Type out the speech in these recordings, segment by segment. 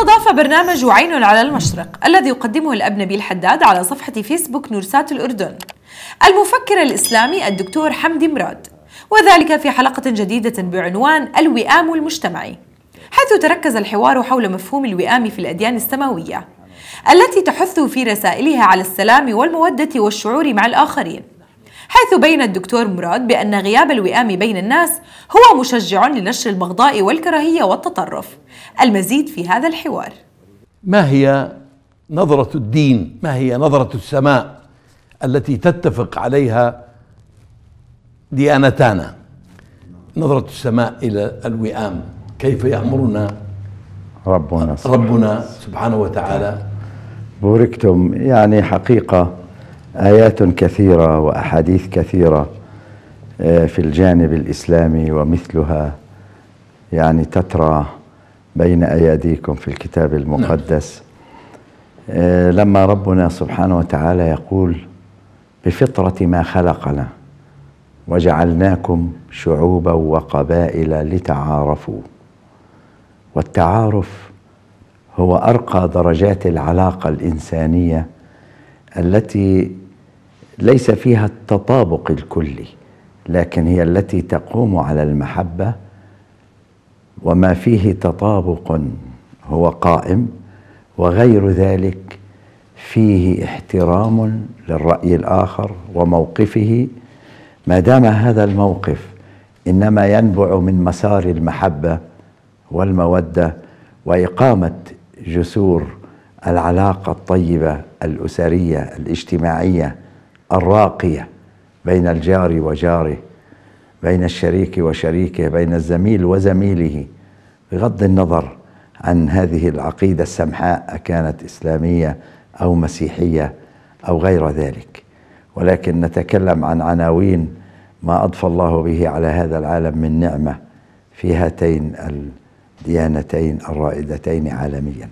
استضاف برنامج عين على المشرق الذي يقدمه الأب نبيل حداد على صفحة فيسبوك نورسات الأردن المفكر الإسلامي الدكتور حمدي مراد وذلك في حلقة جديدة بعنوان الوئام المجتمعي حيث تركز الحوار حول مفهوم الوئام في الأديان السماوية التي تحث في رسائلها على السلام والمودة والشعور مع الآخرين حيث بين الدكتور مراد بأن غياب الوئام بين الناس هو مشجع لنشر البغضاء والكراهية والتطرف المزيد في هذا الحوار ما هي نظرة الدين ما هي نظرة السماء التي تتفق عليها ديانتانا نظرة السماء إلى الوئام كيف يأمرنا ربنا ربنا سبحانه وتعالى بوركتم يعني حقيقة آيات كثيرة وأحاديث كثيرة آه، في الجانب الإسلامي ومثلها يعني تترى بين أياديكم في الكتاب المقدس نعم. آه، لما ربنا سبحانه وتعالى يقول بفطرة ما خلقنا وجعلناكم شعوبا وقبائل لتعارفوا والتعارف هو أرقى درجات العلاقة الإنسانية التي ليس فيها التطابق الكلي لكن هي التي تقوم على المحبه وما فيه تطابق هو قائم وغير ذلك فيه احترام للراي الاخر وموقفه ما دام هذا الموقف انما ينبع من مسار المحبه والموده واقامه جسور العلاقه الطيبه الأسرية الاجتماعية الراقية بين الجار وجاره بين الشريك وشريكه بين الزميل وزميله بغض النظر عن هذه العقيدة السمحاء أكانت إسلامية أو مسيحية أو غير ذلك ولكن نتكلم عن عناوين ما أضفى الله به على هذا العالم من نعمة في هاتين الديانتين الرائدتين عالميا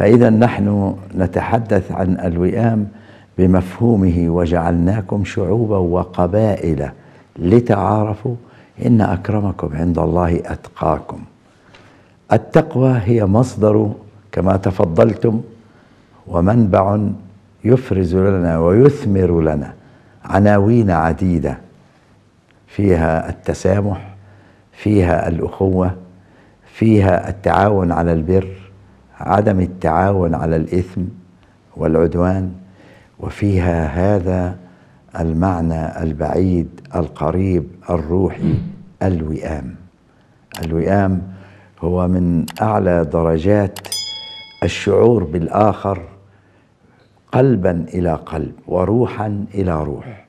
فإذا نحن نتحدث عن الوئام بمفهومه وجعلناكم شعوبا وقبائل لتعارفوا إن أكرمكم عند الله أتقاكم التقوى هي مصدر كما تفضلتم ومنبع يفرز لنا ويثمر لنا عناوين عديدة فيها التسامح فيها الأخوة فيها التعاون على البر عدم التعاون على الإثم والعدوان وفيها هذا المعنى البعيد القريب الروحي الوئام الوئام هو من أعلى درجات الشعور بالآخر قلبا إلى قلب وروحا إلى روح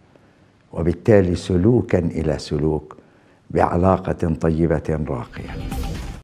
وبالتالي سلوكا إلى سلوك بعلاقة طيبة راقية